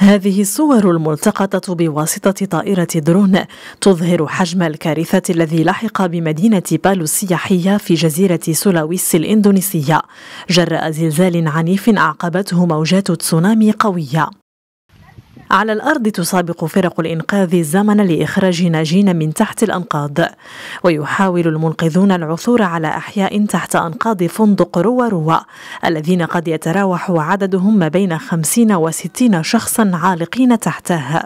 هذه الصور الملتقطة بواسطة طائرة درون تظهر حجم الكارثة الذي لحق بمدينة بالو السياحية في جزيرة سولاويس الإندونيسية جراء زلزال عنيف أعقبته موجات تسونامي قوية على الأرض تسابق فرق الإنقاذ الزمن لإخراج ناجين من تحت الأنقاض ويحاول المنقذون العثور على أحياء تحت أنقاض فندق روا روا الذين قد يتراوح عددهم ما بين 50 و 60 شخصا عالقين تحته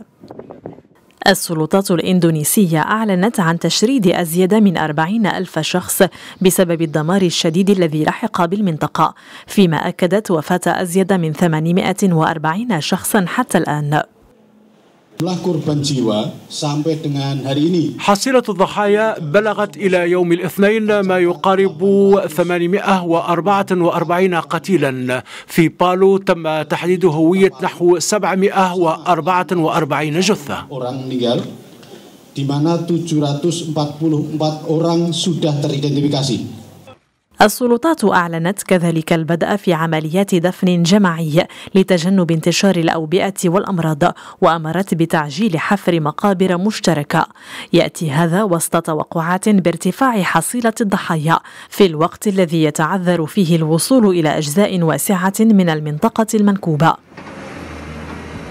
السلطات الإندونيسية أعلنت عن تشريد أزيد من 40 ألف شخص بسبب الدمار الشديد الذي لحق بالمنطقة فيما أكدت وفاة أزيد من 840 شخصا حتى الآن حصيلة الضحايا بلغت إلى يوم الاثنين ما يقارب 844 قتيلا في بالو تم تحديد هوية نحو 744 جثة di mana 744 orang sudah teridentifikasi. السلطات أعلنت كذلك البدء في عمليات دفن جماعي لتجنب انتشار الأوبئة والأمراض وأمرت بتعجيل حفر مقابر مشتركة يأتي هذا وسط توقعات بارتفاع حصيلة الضحايا في الوقت الذي يتعذر فيه الوصول إلى أجزاء واسعة من المنطقة المنكوبة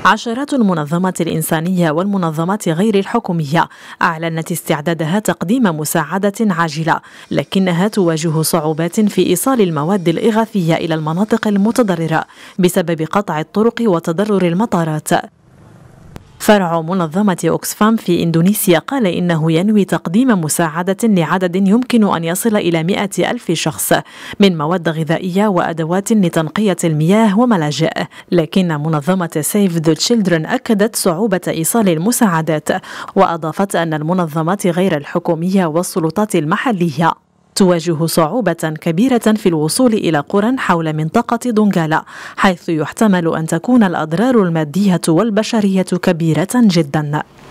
عشرات المنظمات الإنسانية والمنظمات غير الحكومية أعلنت استعدادها تقديم مساعدة عاجلة لكنها تواجه صعوبات في إيصال المواد الإغاثية إلى المناطق المتضررة بسبب قطع الطرق وتضرر المطارات فرع منظمة أوكسفام في إندونيسيا قال إنه ينوي تقديم مساعدة لعدد يمكن أن يصل إلى مئة ألف شخص من مواد غذائية وأدوات لتنقية المياه وملاجئ لكن منظمة سيف ذا تشيلدرن أكدت صعوبة إيصال المساعدات وأضافت أن المنظمات غير الحكومية والسلطات المحلية تواجه صعوبة كبيرة في الوصول إلى قرى حول منطقة دونغالا حيث يحتمل أن تكون الأضرار المادية والبشرية كبيرة جدا